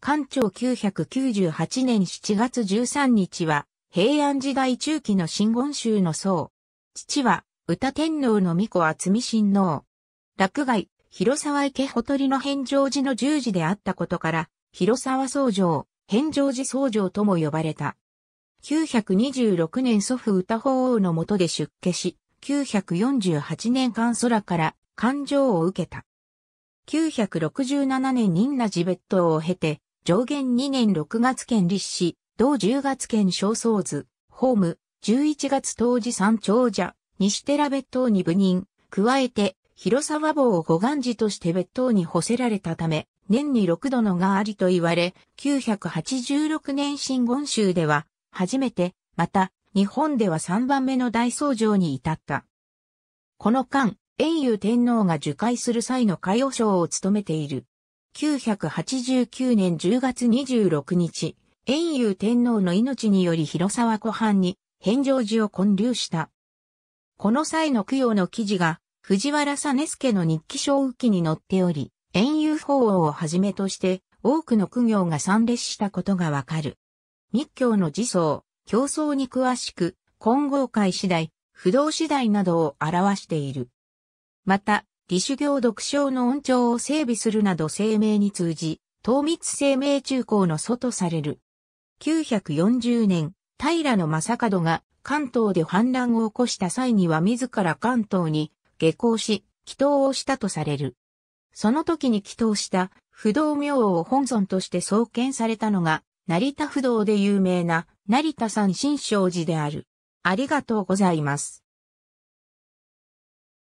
官庁998年7月13日は、平安時代中期の真言宗の僧。父は、歌天皇の御子厚見親王。落外、広沢池ほとりの返上寺の十字であったことから、広沢僧城、返上寺僧城とも呼ばれた。926年祖父歌法王のもとで出家し、948年間空から感情を受けた。967年仁和寺別当を経て、上限2年6月県立市、同10月県小僧図、ホーム、11月当時三長者、西寺別当に部任、加えて、広沢坊を護岸寺として別当に干せられたため、年に6度のがありと言われ、986年新言宗では、初めて、また、日本では3番目の大僧正に至った。この間、遠遊天皇が受戒する際の会和賞を務めている。1989年10月26日、遠遊天皇の命により広沢湖畔に返上寺を建立した。この際の供養の記事が藤原さす助の日記小記に載っており、遠遊法王をはじめとして多くの供養が参列したことがわかる。密教の自創、競争に詳しく、混合会次第、不動次第などを表している。また、義主行独唱の音調を整備するなど声明に通じ、東密声明中高の祖とされる。940年、平野正門が関東で反乱を起こした際には自ら関東に下校し、祈祷をしたとされる。その時に祈祷した不動明王を本尊として創建されたのが、成田不動で有名な成田山新勝寺である。ありがとうございます。